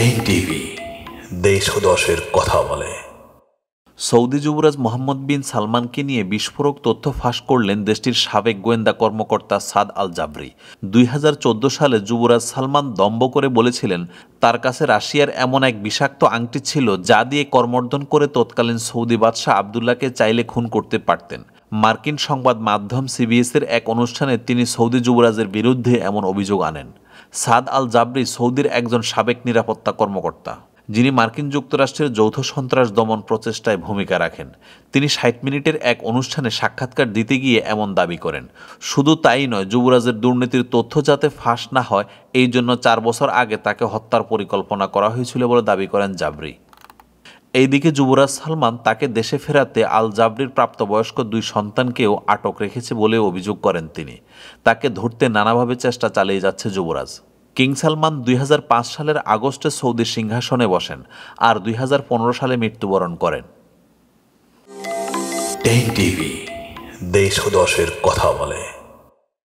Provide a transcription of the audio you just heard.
ten TV দেশ ও দশের কথা বলে সৌদি যুবরাজ মোহাম্মদ বিন সালমানকে নিয়ে বিস্ফোরক তথ্য ফাঁস করলেন দেশটির সাবেক গোয়েন্দা কর্মকর্তা সাদ আল জাবরি দুই সালে যুবরাজ সালমান দম্ব করে বলেছিলেন তার কাছে রাশিয়ার এমন এক বিষাক্ত আংটি ছিল যা দিয়ে কর্মর্ধন করে তৎকালীন সৌদি বাদশাহ আবদুল্লাহকে চাইলে খুন করতে পারতেন মার্কিন সংবাদ মাধ্যম সিবিএসের এক অনুষ্ঠানে তিনি সৌদি যুবরাজের বিরুদ্ধে এমন অভিযোগ আনেন সাদ আল জাবরি সৌদির একজন সাবেক নিরাপত্তা কর্মকর্তা যিনি মার্কিন যুক্তরাষ্ট্রের যৌথ সন্ত্রাস দমন প্রচেষ্টায় ভূমিকা রাখেন তিনি ষাট মিনিটের এক অনুষ্ঠানে সাক্ষাৎকার দিতে গিয়ে এমন দাবি করেন শুধু তাই নয় যুবরাজের দুর্নীতির তথ্য যাতে ফাঁস না হয় এই জন্য চার বছর আগে তাকে হত্যার পরিকল্পনা করা হয়েছিল বলে দাবি করেন জাবরি এইদিকে যুবরাজ সালমান তাকে দেশে ফেরাতে আল জাবরির প্রাপ্তবয়স্ক দুই সন্তানকেও আটক রেখেছে বলে অভিযোগ করেন তিনি তাকে ধরতে নানাভাবে চেষ্টা চালিয়ে যাচ্ছে যুবরাজ কিং সালমান দুই সালের আগস্টে সৌদি সিংহাসনে বসেন আর দুই সালে মৃত্যুবরণ করেন টিভি দেশ দশের কথা বলে